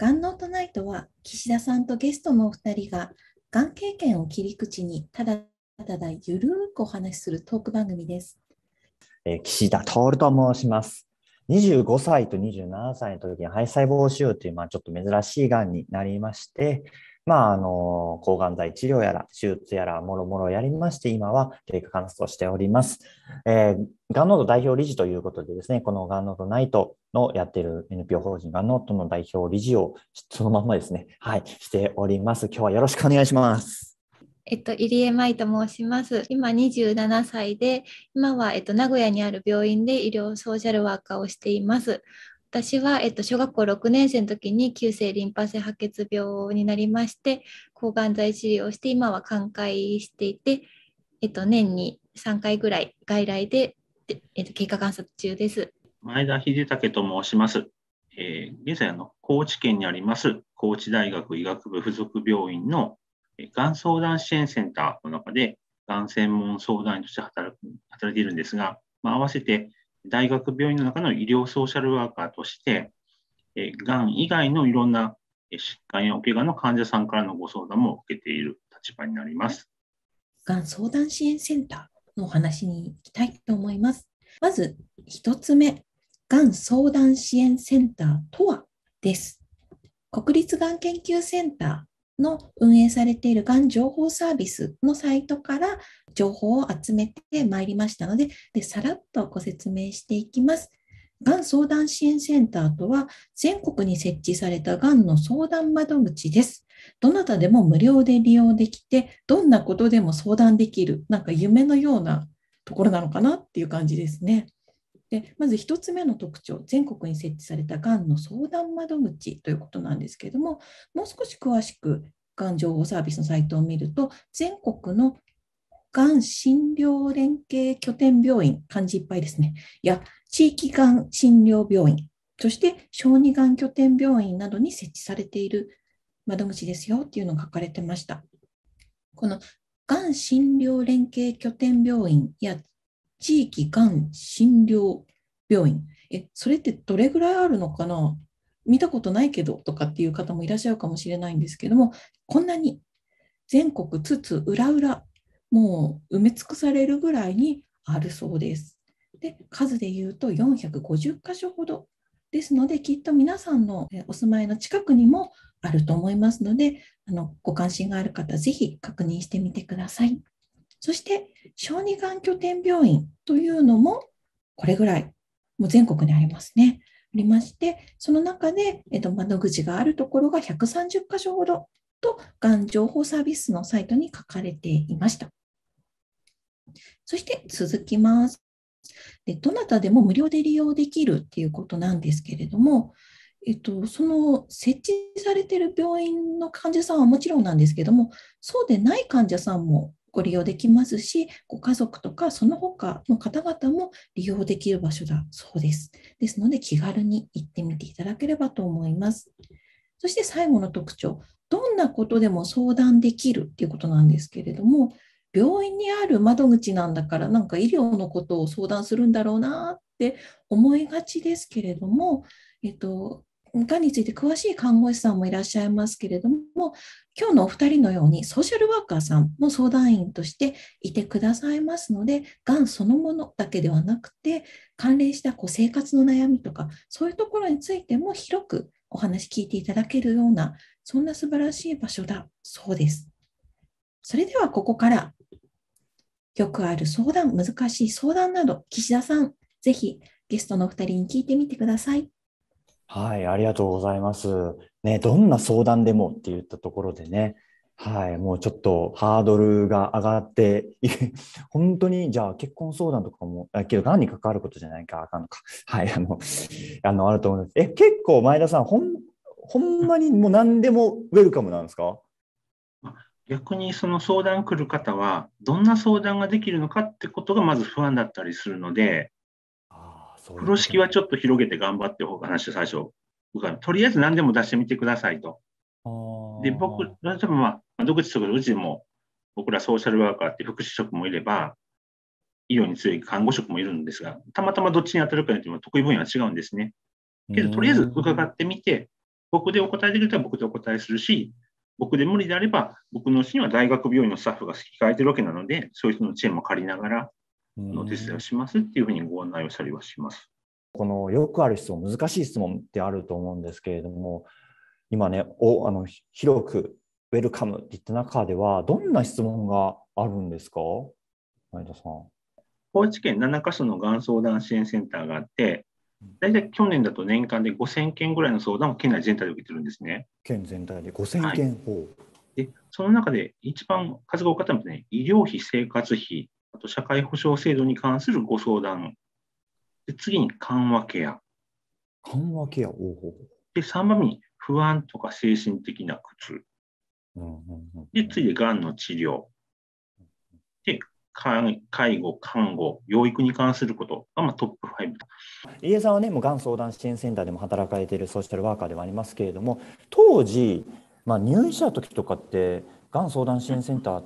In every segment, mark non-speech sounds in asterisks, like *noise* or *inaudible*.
がんノートナイトは岸田さんとゲストのお二人ががん経験を切り口にただただゆるくお話しするトーク番組です。えー、岸田徹と申します。25歳と27歳の時に肺細胞腫瘍という、まあ、ちょっと珍しいがんになりまして、まあ、あの、抗がん剤治療やら、手術やら、もろもろやりまして、今は経過観察をしております。えー、ガンノード代表理事ということでですね、このガンノードナイトのやっている NPO 法人ガンノートの代表理事をそのままですね、はい、しております。今日はよろしくお願いします。えっと、入江舞と申します。今27歳で、今は、えっと、名古屋にある病院で医療ソーシャルワーカーをしています。私は、えっと、小学校6年生の時に急性リンパ性白血病になりまして抗がん剤治療をして今は寛解していて、えっと、年に3回ぐらい外来で、えっと、経過観察中です前田秀武と申します、えー、現在の高知県にあります高知大学医学部附属病院のがん相談支援センターの中でがん専門相談員として働く働いているんですが、まあ、合わせて大学病院の中の医療ソーシャルワーカーとして、えー、がん以外のいろんな疾患やおけがの患者さんからのご相談も受けている立場になります。がん相談支援センターのお話に行きたいと思います。まず1つ目、がん相談支援センターとはです。国立がん研究センターの運営されているがん情報サービスのサイトから情報を集めてまいりましたのででさらっとご説明していきます。がん相談支援センターとは全国に設置されたがんの相談窓口です。どなたでも無料で利用できて、どんなことでも相談できる、なんか夢のようなところなのかなっていう感じですね。でまず1つ目の特徴、全国に設置されたがんの相談窓口ということなんですけれども、もう少し詳しくがん情報サービスのサイトを見ると、全国のがん診療連携拠点病院、漢字いっぱいですね、や地域がん診療病院、そして小児がん拠点病院などに設置されている窓口ですよっていうのが書かれてました。このがん診療連携拠点病院や地域がん診療病院。え、それってどれぐらいあるのかな見たことないけどとかっていう方もいらっしゃるかもしれないんですけども、こんなに全国津々浦々もう埋め尽くされるぐらいにあるそうです。で、数で言うと450箇所ほどですので、きっと皆さんのお住まいの近くにもあると思いますので、あのご関心がある方、ぜひ確認してみてください。そして小児がん拠点病院というのもこれぐらいもう全国にありますね。ありまして、その中で、えっと、窓口があるところが130箇所ほどと、がん情報サービスのサイトに書かれていました。そして続きます。でどなたでも無料で利用できるっていうことなんですけれども、えっと、その設置されている病院の患者さんはもちろんなんですけども、そうでない患者さんもご利用できますし、ご家族とかその他の方々も利用できる場所だそうです。ですので、気軽に行ってみていただければと思います。そして最後の特徴、どんなことでも相談できるということなんですけれども、病院にある窓口なんだからなんか医療のことを相談するんだろうなって思いがちですけれども、えっと、がんについて詳しい看護師さんもいらっしゃいますけれども、今日のお二人のようにソーシャルワーカーさんも相談員としていてくださいますので、がんそのものだけではなくて、関連したこう生活の悩みとか、そういうところについても広くお話聞いていただけるような、そんな素晴らしい場所だそうです。それではここから、よくある相談、難しい相談など、岸田さん、ぜひゲストのお二人に聞いてみてください。はい、ありがとうございます。ね、どんな相談でもって言ったところでね、はい、もうちょっとハードルが上がって、*laughs* 本当に、じゃあ結婚相談とかも、あけど、何に関わることじゃないか、あかんのか。はい、あの、あの、あると思います。え、結構前田さん、ほん、ほんまにもう何でもウェルカムなんですか逆にその相談来る方は、どんな相談ができるのかってことがまず不安だったりするので、風呂敷はちょっと広げて頑張ってお話を最初伺う。とりあえず何でも出してみてくださいと。で、僕、例えば、まあ、独自とかうちも、僕らソーシャルワーカーって福祉職もいれば、医療に強い看護職もいるんですが、たまたまどっちに当たるかによっても得意分野は違うんですね。けど、とりあえず伺ってみて、僕でお答えできると僕でお答えするし、僕で無理であれば、僕のうちには大学病院のスタッフがき換えてるわけなので、そういう人の知恵も借りながら、のお手伝いをしますっていうふうにご案内をしたりはします。このよくある質問、難しい質問ってあると思うんですけれども、今ね、おあの広くウェルカムって言った中では、どんな質問があるんですか、前田さん。高知県7カ所のがん相談支援センターがあって、大体去年だと年間で5000件ぐらいの相談を県内全体で受けてるんですね。県全体で5000件、はい、でその中で一番数が多かったのは、ね、医療費、生活費、あと社会保障制度に関するご相談、で次に緩和ケア。緩和ケアで、3番目に不安とか精神的な苦痛。で、次でがんの治療。で、介護、看護、養育に関することが、まあ、トップ5入江さんはね、もうがん相談支援センターでも働かれているソーシャルワーカーではありますけれども、当時、まあ、入院した時とかって、がん相談支援センター、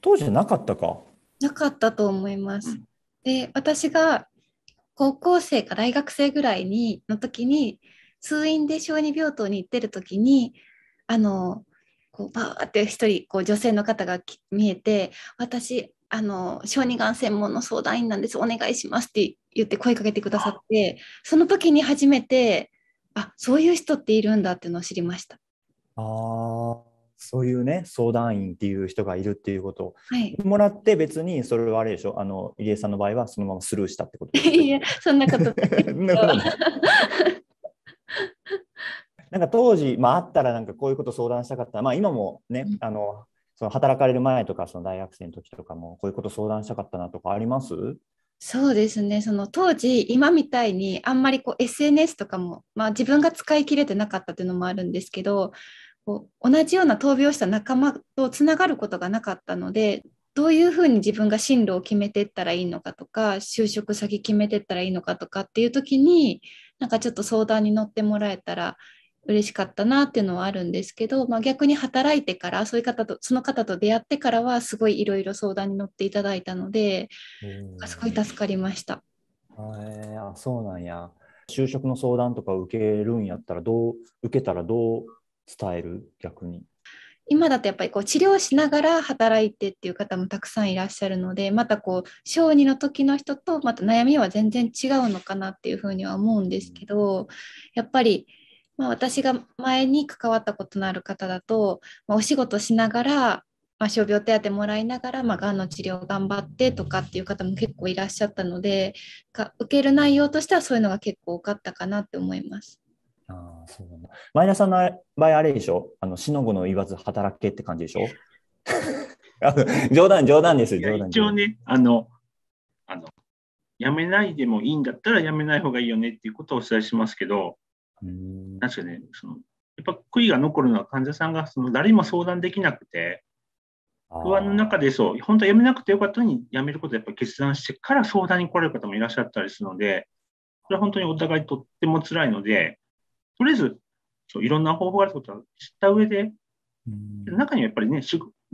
当時なかったか。なかったと思います。で私が高校生か大学生ぐらいにの時に通院で小児病棟に行ってる時にあのこうバーって一人こう女性の方が見えて「私あの小児がん専門の相談員なんですお願いします」って言って声かけてくださってその時に初めてあそういう人っているんだっていうのを知りました。あそういうね相談員っていう人がいるっていうことをもらって、別にそれはあれでしょあの入江さんの場合はそのままスルーしたってこといやそんなこと *laughs* *laughs* なんか当時、まあ、あったらなんかこういうこと相談したかったまあ今もね、うん、あのその働かれる前とかその大学生の時とかもこういうこと相談したかったなとかありますそうですねその当時今みたいにあんまりこう SNS とかも、まあ、自分が使い切れてなかったっていうのもあるんですけど同じような闘病した仲間とつながることがなかったのでどういうふうに自分が進路を決めていったらいいのかとか就職先決めていったらいいのかとかっていう時になんかちょっと相談に乗ってもらえたら嬉しかったなっていうのはあるんですけど、まあ、逆に働いてからそういう方とその方と出会ってからはすごいいろいろ相談に乗っていただいたので、すごい助かりました。えあそうなんや就職の相談とか受けるんやったらどう受けたらどう伝える逆に。今だとやっぱりこう治療しながら働いてっていう方もたくさんいらっしゃるのでまたこう小児の時の人とまた悩みは全然違うのかなっていうふうには思うんですけどやっぱり、まあ、私が前に関わったことのある方だと、まあ、お仕事しながら、まあ、傷病手当もらいながら、まあ、がんの治療頑張ってとかっていう方も結構いらっしゃったのでか受ける内容としてはそういうのが結構多かったかなって思います。あそうなんだ前田さんの場合、あれでしょあの、しのごの言わず働けって感じでしょ *laughs* 冗談、冗談です、冗談。一応ね、あの、あの、やめないでもいいんだったらやめない方がいいよねっていうことをお伝えしますけど、うん確かね、そのやっぱ悔いが残るのは患者さんがその誰も相談できなくて、不安の中でそう、本当はやめなくてよかったのに、やめることをやっぱ決断してから相談に来られる方もいらっしゃったりするので、これは本当にお互いとっても辛いので、とりあえずそういろんな方法があることは知った上で、中にはやっぱりね、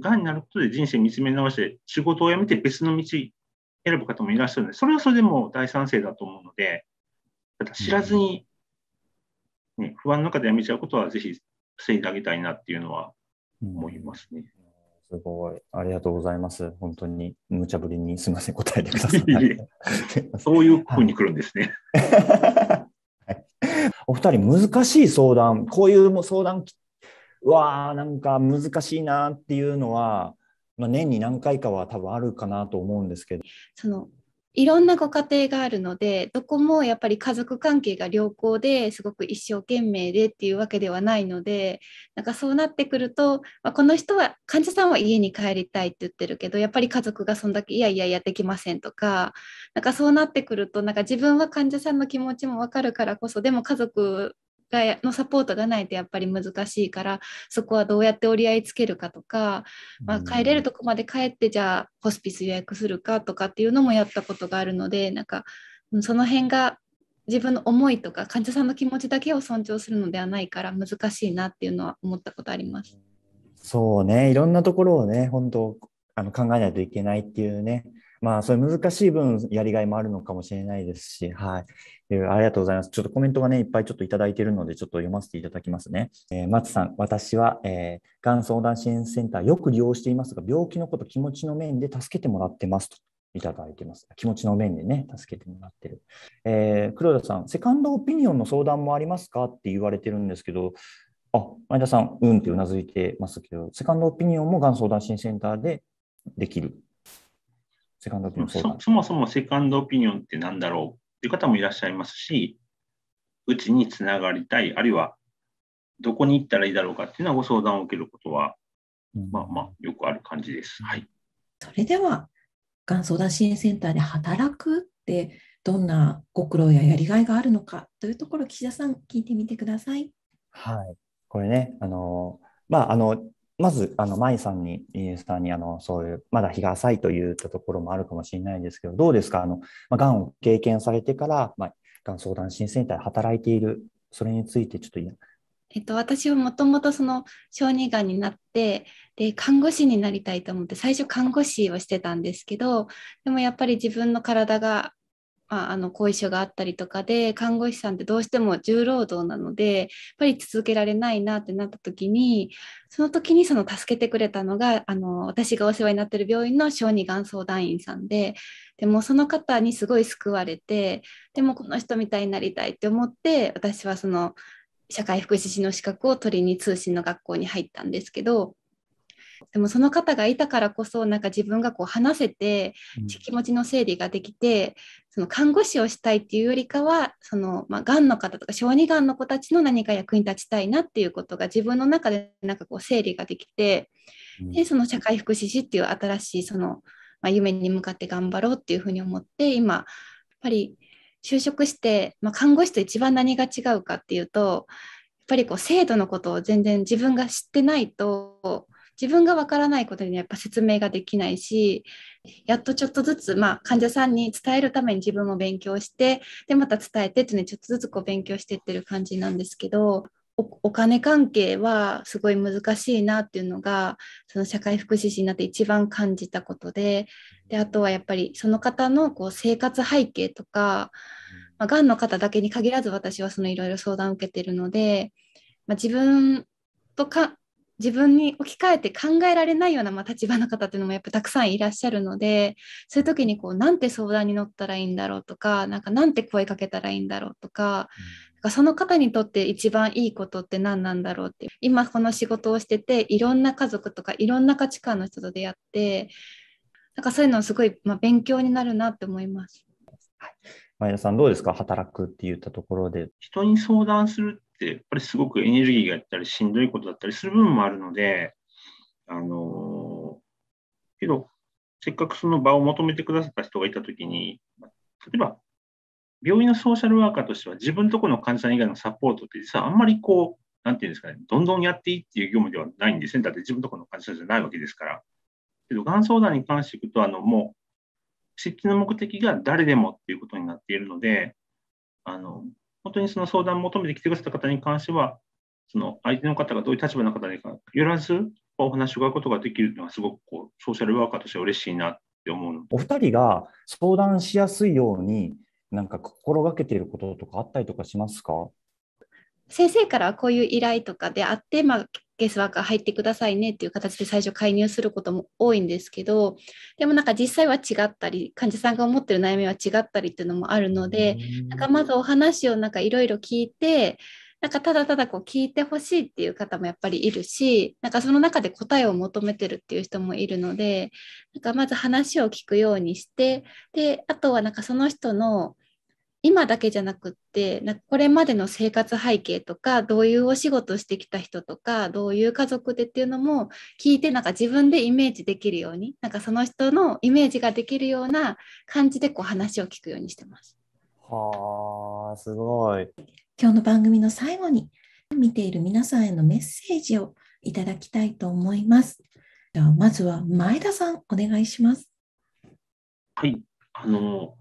がんになることで人生見つめ直して、仕事を辞めて別の道選ぶ方もいらっしゃるので、それはそれでも大賛成だと思うので、ただ知らずに、ね、不安の中で辞めちゃうことは、ぜひ防いであげたいなっていうのは思いますね。すごい。ありがとうございます。本当に、無茶ぶりにすみません、答えてください。*laughs* そういうふうに来るんですね。お二人難しい相談、こういう相談、うわー、なんか難しいなっていうのは、まあ、年に何回かは多分あるかなと思うんですけど。そのいろんなご家庭があるのでどこもやっぱり家族関係が良好ですごく一生懸命でっていうわけではないのでなんかそうなってくると、まあ、この人は患者さんは家に帰りたいって言ってるけどやっぱり家族がそんだけいやいややってきませんとかなんかそうなってくるとなんか自分は患者さんの気持ちも分かるからこそでも家族がのサポートがないとやっぱり難しいからそこはどうやって折り合いつけるかとか、まあ、帰れるとこまで帰ってじゃあホスピス予約するかとかっていうのもやったことがあるのでなんかその辺が自分の思いとか患者さんの気持ちだけを尊重するのではないから難しいなっていうのは思ったことあります。そうねいろんなところをね本当あの考えないといけないっていうねまあ、それ難しい分、やりがいもあるのかもしれないですし、はい。えありがとうございます。ちょっとコメントがね、いっぱいちょっといただいているので、ちょっと読ませていただきますね。えー、松さん、私は、えー、がん相談支援センター、よく利用していますが、病気のこと、気持ちの面で助けてもらってますと。いただいてます。気持ちの面でね、助けてもらってる。えー、黒田さん、セカンドオピニオンの相談もありますかって言われてるんですけど、あ、前田さん、うんってうなずいてますけど、セカンドオピニオンもがん相談支援センターでできる。セカンドオピニオンそもそもセカンドオピニオンって何だろうという方もいらっしゃいますし、うちにつながりたい、あるいはどこに行ったらいいだろうかっていうのはご相談を受けることは、まあまあ、よくある感じです。はい、それでは、がん相談支援センターで働くってどんなご苦労ややりがいがあるのかというところ岸田さん聞いてみてください。はい、これねあのまああのまず、あの、舞さんに、さんに、あの、そういう、まだ日が浅いといったところもあるかもしれないんですけど、どうですかあの、まあ、がんを経験されてから、まあ、がん相談支援センターで働いている、それについてちょっといえっと、私はもともとその小児がんになってで看護師になりたいと思って最初看護師をしてたんですけどでもやっぱり自分の体がまあ、あの後遺症があったりとかで看護師さんってどうしても重労働なのでやっぱり続けられないなってなった時にその時にその助けてくれたのがあの私がお世話になってる病院の小児がん相談員さんででもその方にすごい救われてでもこの人みたいになりたいって思って私はその社会福祉士の資格を取りに通信の学校に入ったんですけどでもその方がいたからこそなんか自分がこう話せて、気持ちの整理ができてその看護師をしたいっていうよりかはその、まあ、がんの方とか小児がんの子たちの何か役に立ちたいなっていうことが自分の中でなんかこう整理ができて、うん、でその社会福祉士っていう新しいその、まあ、夢に向かって頑張ろうっていうふうに思って今やっぱり就職して、まあ、看護師と一番何が違うかっていうとやっぱりこう制度のことを全然自分が知ってないと自分がわからないことにやっぱ説明ができないしやっとちょっとずつ、まあ、患者さんに伝えるために自分も勉強してでまた伝えてってねちょっとずつこう勉強していってる感じなんですけどおお金関係はすごい難しいなっていうのがその社会福祉士になって一番感じたことでであとはやっぱりその方のこう生活背景とか、まあ、がんの方だけに限らず私はそのいろいろ相談を受けてるので、まあ、自分とか自分に置き換えて考えられないような、ま立場の方っていうのもやっぱたくさんいらっしゃるのでそういう時にこうなんて相談に乗ったらいいんだろうとか何かなんて声かけたらいいんだろうとか、うん、その方にとって一番いいことって何なんだろうって今この仕事をしてていろんな家族とかいろんな価値観の人と出会ってなんかそういうのすごい、ま勉強になるなって思います。はい前田さん、どうですか働くって言ったところで。人に相談する、やっぱりすごくエネルギーがあったり、しんどいことだったりする部分もあるので、あのけど、せっかくその場を求めてくださった人がいたときに、例えば、病院のソーシャルワーカーとしては、自分とこの患者さん以外のサポートって実はあんまりこう、なんていうんですかね、どんどんやっていいっていう業務ではないんですね。だって自分とこの患者さんじゃないわけですから。けど、がん相談に関していくと、あの、もう、設置の目的が誰でもっていうことになっているので、あの、本当にその相談を求めてきてくださった方に関しては、その相手の方がどういう立場の方にかよらず、お話を伺うことができるのは、すごくこうソーシャルワーカーとしては嬉しいなって思うお二人が相談しやすいように、なんか心がけていることとかあったりとかしますか先生からこういう依頼とかであって、まあ、ケースワーカー入ってくださいねっていう形で最初介入することも多いんですけどでもなんか実際は違ったり患者さんが思ってる悩みは違ったりっていうのもあるのでなんかまずお話をなんかいろいろ聞いてなんかただただこう聞いてほしいっていう方もやっぱりいるしなんかその中で答えを求めてるっていう人もいるのでなんかまず話を聞くようにしてであとはなんかその人の今だけじゃなくってなこれまでの生活背景とかどういうお仕事してきた人とかどういう家族でっていうのも聞いてなんか自分でイメージできるようになんかその人のイメージができるような感じでこう話を聞くようにしてます。はあすごい。今日の番組の最後に見ている皆さんへのメッセージをいただきたいと思います。ではまずは前田さんお願いします。はいあの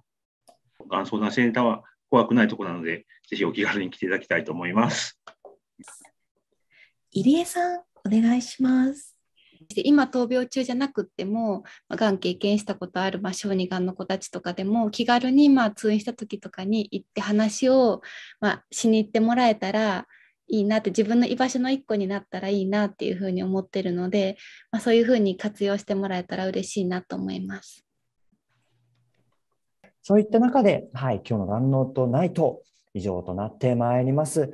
がん相談センターは怖くないとこなので、ぜひお気軽に来ていただきたいと思います。入江さん、お願いします。今、闘病中じゃなくても、がん経験したことある、まあ、小児がんの子たちとかでも、気軽にまあ通院した時とかに行って話を、まあ、しに行ってもらえたら、いいなって自分の居場所の一個になったらいいなっていうふうに思ってるので、まあ、そういうふうに活用してもらえたら嬉しいなと思います。そういった中で、はい、今日の万能とナイト、以上となってまいります。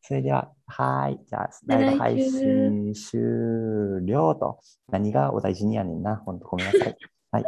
それでは、はい。じゃあ、スライド配信終了と。何がお大事にやねんな。ほんとごめんなさい。はい。